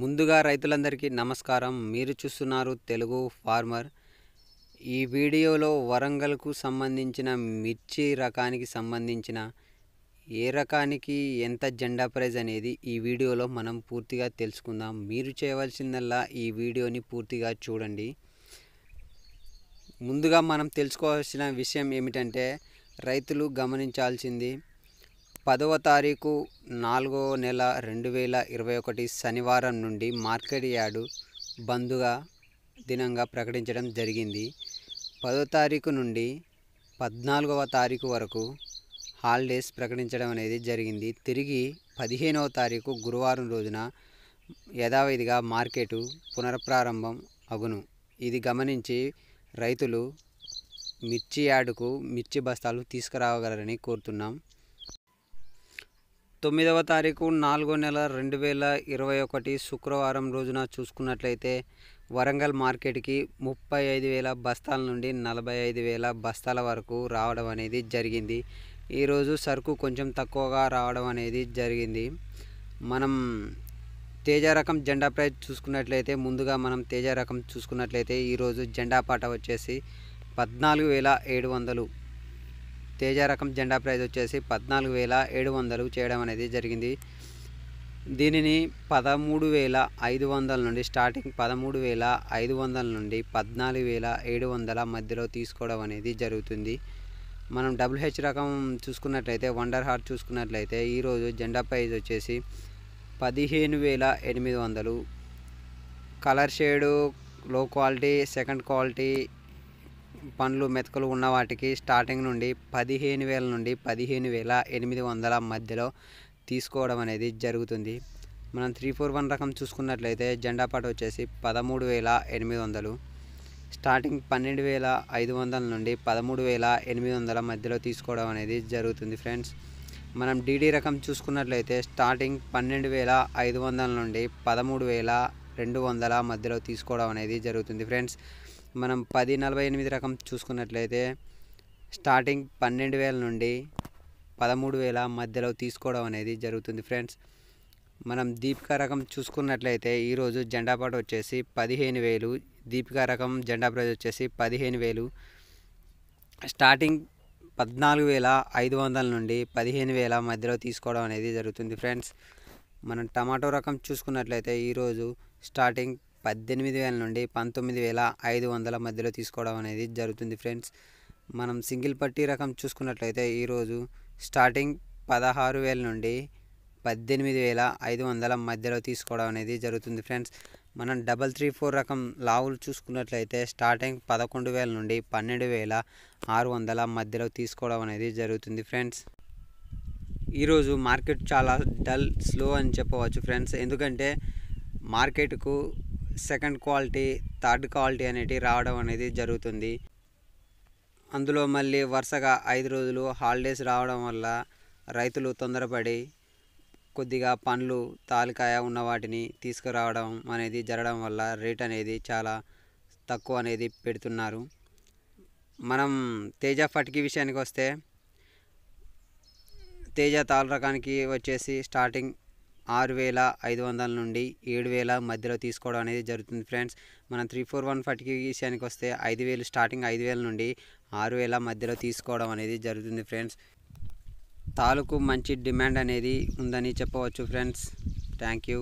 ముందుగా రైతులందరికీ నమస్కారం మీరు చూస్తున్నారు తెలుగు ఫార్మర్ ఈ వీడియోలో వరంగల్కు సంబంధించిన మిర్చి రకానికి సంబంధించిన ఏ రకానికి ఎంత జెండా ప్రైజ్ అనేది ఈ వీడియోలో మనం పూర్తిగా తెలుసుకుందాం మీరు చేయవలసిందల్లా ఈ వీడియోని పూర్తిగా చూడండి ముందుగా మనం తెలుసుకోవాల్సిన విషయం ఏమిటంటే రైతులు గమనించాల్సింది పదవ తారీఖు నాలుగో నెల రెండు వేల ఇరవై ఒకటి శనివారం నుండి మార్కెట్ యార్డు బందుగా దినంగా ప్రకటించడం జరిగింది పదో తారీఖు నుండి పద్నాలుగవ తారీఖు వరకు హాలిడేస్ ప్రకటించడం అనేది జరిగింది తిరిగి పదిహేనవ తారీఖు గురువారం రోజున యథావిధిగా మార్కెటు పునఃప్రారంభం అగును ఇది గమనించి రైతులు మిర్చి యార్డుకు మిర్చి బస్తాలు తీసుకురావగలరని కోరుతున్నాం తొమ్మిదవ తారీఖు నాలుగో నెల రెండు వేల ఇరవై ఒకటి శుక్రవారం రోజున చూసుకున్నట్లయితే వరంగల్ మార్కెట్కి ముప్పై ఐదు వేల బస్తాల నుండి నలభై ఐదు వేల బస్తాల వరకు రావడం అనేది జరిగింది ఈరోజు సరుకు కొంచెం తక్కువగా రావడం అనేది జరిగింది మనం తేజ రకం జెండా ప్రైజ్ చూసుకున్నట్లయితే ముందుగా మనం తేజ రకం చూసుకున్నట్లయితే ఈరోజు జెండా పాట వచ్చేసి పద్నాలుగు వేల ఏడు వందలు తేజ రకం జెండా ప్రైజ్ వచ్చేసి పద్నాలుగు వేల ఏడు వందలు చేయడం అనేది జరిగింది దీనిని పదమూడు వేల ఐదు వందల నుండి స్టార్టింగ్ పదమూడు వేల ఐదు వందల నుండి పద్నాలుగు వేల ఏడు వందల మధ్యలో తీసుకోవడం అనేది జరుగుతుంది మనం డబ్ల్యూహెచ్ రకం చూసుకున్నట్లయితే వండర్ హార్ట్ చూసుకున్నట్లయితే ఈరోజు జెండా ప్రైజ్ వచ్చేసి పదిహేను వేల ఎనిమిది వందలు కలర్ షేడు లో క్వాలిటీ సెకండ్ క్వాలిటీ పండ్లు మెతుకులు ఉన్న వాటికి స్టార్టింగ్ నుండి పదిహేను వేల నుండి పదిహేను వేల ఎనిమిది వందల మధ్యలో తీసుకోవడం అనేది జరుగుతుంది మనం త్రీ ఫోర్ వన్ రకం చూసుకున్నట్లయితే జెండా పాట వచ్చేసి పదమూడు వేల ఎనిమిది వందలు స్టార్టింగ్ పన్నెండు వేల ఐదు వందల నుండి పదమూడు వేల ఎనిమిది వందల మధ్యలో తీసుకోవడం అనేది జరుగుతుంది ఫ్రెండ్స్ మనం డీడీ రకం చూసుకున్నట్లయితే స్టార్టింగ్ పన్నెండు వేల ఐదు వందల నుండి పదమూడు వేల రెండు వందల మధ్యలో తీసుకోవడం అనేది జరుగుతుంది ఫ్రెండ్స్ మనం పది నలభై ఎనిమిది రకం చూసుకున్నట్లయితే స్టార్టింగ్ పన్నెండు వేల నుండి పదమూడు వేల మధ్యలో తీసుకోవడం అనేది జరుగుతుంది ఫ్రెండ్స్ మనం దీపికా రకం చూసుకున్నట్లయితే ఈరోజు జెండా పాట వచ్చేసి పదిహేను వేలు దీపికా రకం జెండా ప్రైజ్ వచ్చేసి పదిహేను వేలు స్టార్టింగ్ పద్నాలుగు వేల ఐదు వందల నుండి పదిహేను వేల మధ్యలో తీసుకోవడం అనేది జరుగుతుంది ఫ్రెండ్స్ మనం టమాటో రకం చూసుకున్నట్లయితే ఈరోజు స్టార్టింగ్ పద్దెనిమిది వేల నుండి పంతొమ్మిది వేల ఐదు వందల మధ్యలో తీసుకోవడం అనేది జరుగుతుంది ఫ్రెండ్స్ మనం సింగిల్ పట్టీ రకం చూసుకున్నట్లయితే ఈరోజు స్టార్టింగ్ పదహారు వేల నుండి పద్దెనిమిది వేల ఐదు వందల మధ్యలో తీసుకోవడం అనేది జరుగుతుంది ఫ్రెండ్స్ మనం డబల్ త్రీ ఫోర్ రకం లావులు చూసుకున్నట్లయితే స్టార్టింగ్ పదకొండు వేల నుండి పన్నెండు వేల ఆరు వందల మధ్యలో తీసుకోవడం అనేది జరుగుతుంది ఫ్రెండ్స్ ఈరోజు మార్కెట్ చాలా డల్ స్లో అని చెప్పవచ్చు ఫ్రెండ్స్ ఎందుకంటే మార్కెట్కు సెకండ్ క్వాలిటీ థర్డ్ క్వాలిటీ అనేది రావడం అనేది జరుగుతుంది అందులో మళ్ళీ వరుసగా ఐదు రోజులు హాలిడేస్ రావడం వల్ల రైతులు తొందరపడి కొద్దిగా పండ్లు తాలికాయ ఉన్న వాటిని తీసుకురావడం అనేది జరగడం వల్ల రేట్ అనేది చాలా తక్కువ అనేది పెడుతున్నారు మనం తేజ ఫటికి విషయానికి వస్తే తేజ తాల్ రకానికి వచ్చేసి స్టార్టింగ్ ఆరు వేల ఐదు వందల నుండి ఏడు వేల మధ్యలో తీసుకోవడం అనేది జరుగుతుంది ఫ్రెండ్స్ మనం త్రీ ఫోర్ వన్ ఫార్టీకి విషయానికి వస్తే ఐదు వేలు స్టార్టింగ్ ఐదు వేల నుండి ఆరు వేల మధ్యలో తీసుకోవడం అనేది జరుగుతుంది ఫ్రెండ్స్ తాలూకు మంచి డిమాండ్ అనేది ఉందని చెప్పవచ్చు ఫ్రెండ్స్ థ్యాంక్ యూ